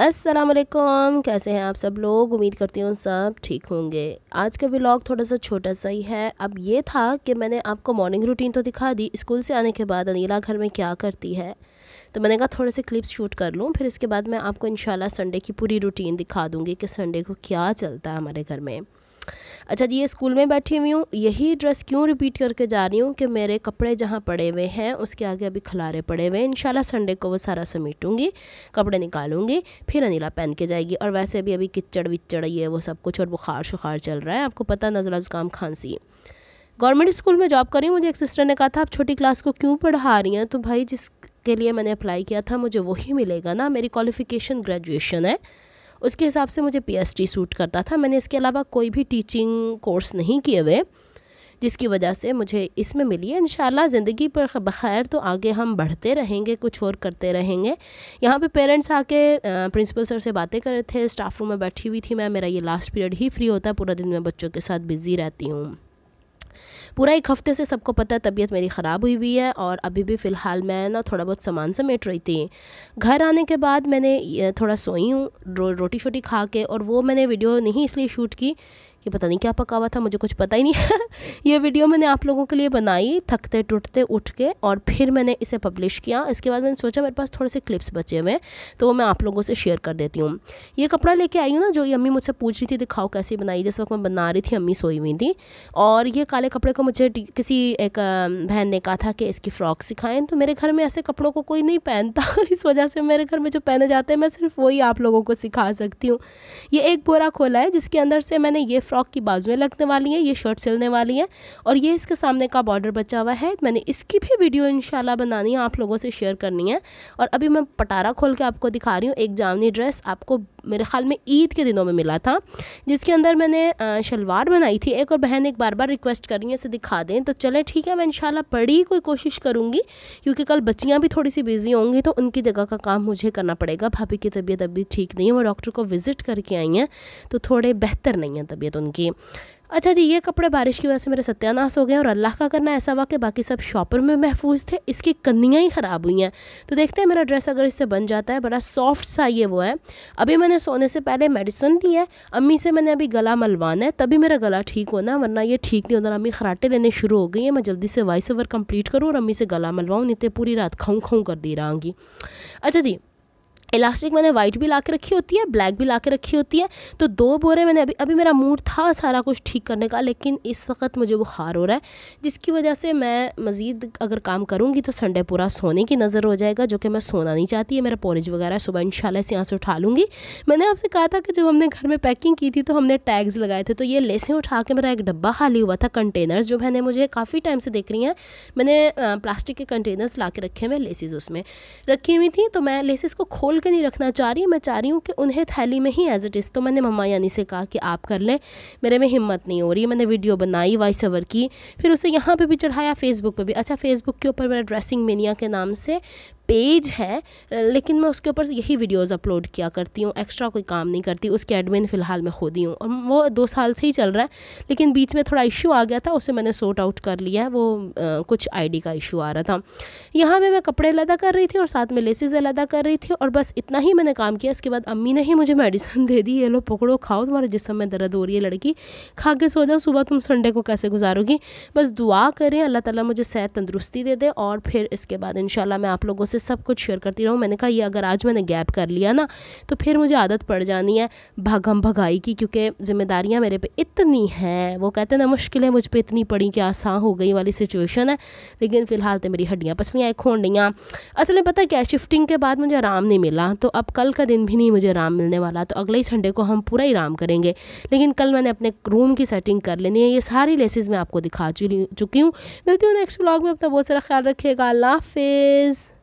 वालेकुम कैसे हैं आप सब लोग उम्मीद करती हूँ सब ठीक होंगे आज का व्लॉग थोड़ा सा छोटा सा ही है अब ये था कि मैंने आपको मॉर्निंग रूटीन तो दिखा दी स्कूल से आने के बाद अनिला घर में क्या करती है तो मैंने कहा थोड़े से क्लिप्स शूट कर लूँ फिर इसके बाद मैं आपको इन संडे की पूरी रूटीन दिखा दूँगी कि संडे को क्या चलता है हमारे घर में अच्छा जी ये स्कूल में बैठी हुई हूँ यही ड्रेस क्यों रिपीट करके जा रही हूँ कि मेरे कपड़े जहाँ पड़े हुए हैं उसके आगे अभी खलारे पड़े हुए हैं इन संडे को वो सारा समेटूँगी कपड़े निकालूंगी फिर अनिला पहन के जाएगी और वैसे भी अभी किचड़ विचड़ ये वो सब कुछ और बुखार शुखार चल रहा है आपको पता नजरा जुकाम खांसी गवर्नमेंट स्कूल में जॉब करी मुझे एक सिस्टर ने कहा था आप छोटी क्लास को क्यों पढ़ा रही हैं तो भाई जिसके लिए मैंने अप्लाई किया था मुझे वही मिलेगा ना मेरी क्वालिफ़िकेशन ग्रेजुएशन है उसके हिसाब से मुझे पी सूट करता था मैंने इसके अलावा कोई भी टीचिंग कोर्स नहीं किए हुए जिसकी वजह से मुझे इसमें मिली है इन ज़िंदगी पर बखैर तो आगे हम बढ़ते रहेंगे कुछ और करते रहेंगे यहाँ पे पेरेंट्स आके प्रिंसिपल सर से बातें कर रहे थे स्टाफ रूम में बैठी हुई थी मैं मेरा ये लास्ट पीरियड ही फ्री होता है पूरा दिन मैं बच्चों के साथ बिज़ी रहती हूँ पूरा एक हफ्ते से सबको पता है तबीयत मेरी ख़राब हुई हुई है और अभी भी फ़िलहाल मैं ना थोड़ा बहुत सामान समेट रही थी घर आने के बाद मैंने थोड़ा सोई हूँ रो, रोटी शोटी खा के और वो मैंने वीडियो नहीं इसलिए शूट की कि पता नहीं क्या पका हुआ था मुझे कुछ पता ही नहीं है ये वीडियो मैंने आप लोगों के लिए बनाई थकते टूटते उठ के और फिर मैंने इसे पब्लिश किया इसके बाद मैंने सोचा मेरे पास थोड़े से क्लिप्स बचे हुए हैं तो वो मैं आप लोगों से शेयर कर देती हूँ ये कपड़ा लेके आई हूँ ना जो ये अम्मी मुझसे पूछ रही थी दिखाओ कैसे बनाई जिस वक्त मैं बना रही थी अम्मी सोई हुई थी और ये काले कपड़े को मुझे किसी एक बहन ने कहा था कि इसकी फ़्रॉक सिखाएं तो मेरे घर में ऐसे कपड़ों को कोई नहीं पहनता इस वजह से मेरे घर में जो पहने जाते हैं मैं सिर्फ वही आप लोगों को सिखा सकती हूँ ये एक बोरा खोला है जिसके अंदर से मैंने ये फ्रॉक की बाज़ुएं लगने वाली हैं ये शर्ट सिलने वाली हैं और ये इसके सामने का बॉर्डर बचा हुआ है मैंने इसकी भी वीडियो इनशाला बनानी है आप लोगों से शेयर करनी है और अभी मैं पटारा खोल के आपको दिखा रही हूँ एक जामनी ड्रेस आपको मेरे ख्याल में ईद के दिनों में मिला था जिसके अंदर मैंने शलवार बनाई थी एक और बहन एक बार बार रिक्वेस्ट कर रही है इसे दिखा दें तो चले ठीक है मैं इनशाला बड़ी कोई कोशिश करूँगी क्योंकि कल बच्चियाँ भी थोड़ी सी बिज़ी होंगी तो उनकी जगह का काम मुझे करना पड़ेगा भाभी की तबीयत अभी ठीक नहीं है वो डॉक्टर को विज़िट करके आई हैं तो थोड़े बेहतर नहीं है तबीयत उनकी अच्छा जी ये कपड़े बारिश की वजह से मेरे सत्यानाश हो गए और अल्लाह का करना ऐसा हुआ कि बाकी सब शॉपर में महफूज थे इसकी कन्नियाँ ही ख़राब हुई हैं तो देखते हैं मेरा ड्रेस अगर इससे बन जाता है बड़ा सॉफ्ट सा ये वो है अभी मैंने सोने से पहले मेडिसिन ली है अम्मी से मैंने अभी गला मलवाना है तभी मेरा गला ठीक होना वरना ये ठीक नहीं होना अम्मी खराटे लेने शुरू हो गई है मैं जल्दी से वॉइस ओवर कम्प्लीट करूँ और अम्मी से गला मलवाऊँ नहीं तो पूरी रात खाऊँ खाऊँ कर दी रहूँगी अच्छा जी इलास्टिक मैंने वाइट भी ला के रखी होती है ब्लैक भी ला के रखी होती है तो दो बोरे मैंने अभी अभी मेरा मूड था सारा कुछ ठीक करने का लेकिन इस वक्त मुझे बुखार हो रहा है जिसकी वजह से मैं मज़ीद अगर काम करूँगी तो संडे पूरा सोने की नज़र हो जाएगा जो कि मैं सोना नहीं चाहती है मेरा पॉरेज वगैरह सुबह इन शाला से यहाँ से उठा लूँगी मैंने आपसे कहा था कि जब हमने घर में पैकिंग की थी तो हमने टैग्स लगाए थे तो ये लेसें उठा के मेरा एक डब्बा खाली हुआ था कंटेनर्स जो मैंने मुझे काफ़ी टाइम से देख रही हैं मैंने प्लास्टिक के कंटेनर्स ला के रखे हुए लेसेज उसमें रखी हुई थी तो मैं लेसेस को खोल के नहीं रखना चाह रही मैं चाह रही हूँ कि उन्हें थैली में ही एज इट इज़ तो मैंने मम्मा यानी से कहा कि आप कर लें मेरे में हिम्मत नहीं हो रही मैंने वीडियो बनाई वॉइस ओवर की फिर उसे यहाँ पर भी चढ़ाया फेसबुक पर भी अच्छा फेसबुक के ऊपर मेरा ड्रेसिंग मीनिया के नाम से पेज है लेकिन मैं उसके ऊपर यही वीडियोस अपलोड किया करती हूँ एक्स्ट्रा कोई काम नहीं करती उसके एडमिन फ़िलहाल मैं खुद ही हूँ और वो दो साल से ही चल रहा है लेकिन बीच में थोड़ा इशू आ गया था उसे मैंने सॉर्ट आउट कर लिया है वो आ, कुछ आईडी का इशू आ रहा था यहाँ पर मैं कपड़े अदा कर रही थी और साथ में लेसेज अदा कर रही थी और बस इतना ही मैंने काम किया इसके बाद अम्मी ने ही मुझे मेडिसिन दे दी ये लो पकड़ो खाओ तुम्हारे जिसम में दर्द हो रही है लड़की खा के सो जाओ सुबह तुम संडे को कैसे गुजारोगी बस दुआ करें अल्लाह ताला मुझे सेहत तंदुरुस्ती दे दे और फिर इसके बाद इन मैं आप लोगों से आपसे सब कुछ शेयर करती रहूँ मैंने कहा ये अगर आज मैंने गैप कर लिया ना तो फिर मुझे आदत पड़ जानी है भगम भगाई की क्योंकि जिम्मेदारियाँ मेरे पे इतनी हैं वो कहते हैं ना मुश्किलें मुझ पर इतनी पड़ी कि आसान हो गई वाली सिचुएशन है लेकिन फ़िलहाल तो मेरी हड्डियाँ पसलियाँ एक खोडियाँ असल में पता क्या शिफ्टिंग के बाद मुझे आराम नहीं मिला तो अब कल का दिन भी नहीं मुझे आराम मिलने वाला तो अगले ही संडे को हम पूरा ही आराम करेंगे लेकिन कल मैंने अपने रूम की सेटिंग कर लेनी है ये सारी लेसेज मैं आपको दिखा चुकी हूँ मिलती हूँ नेक्स्ट ब्लॉग में अपना बहुत सारा ख्याल रखिएगा अल्लाह हाफिज़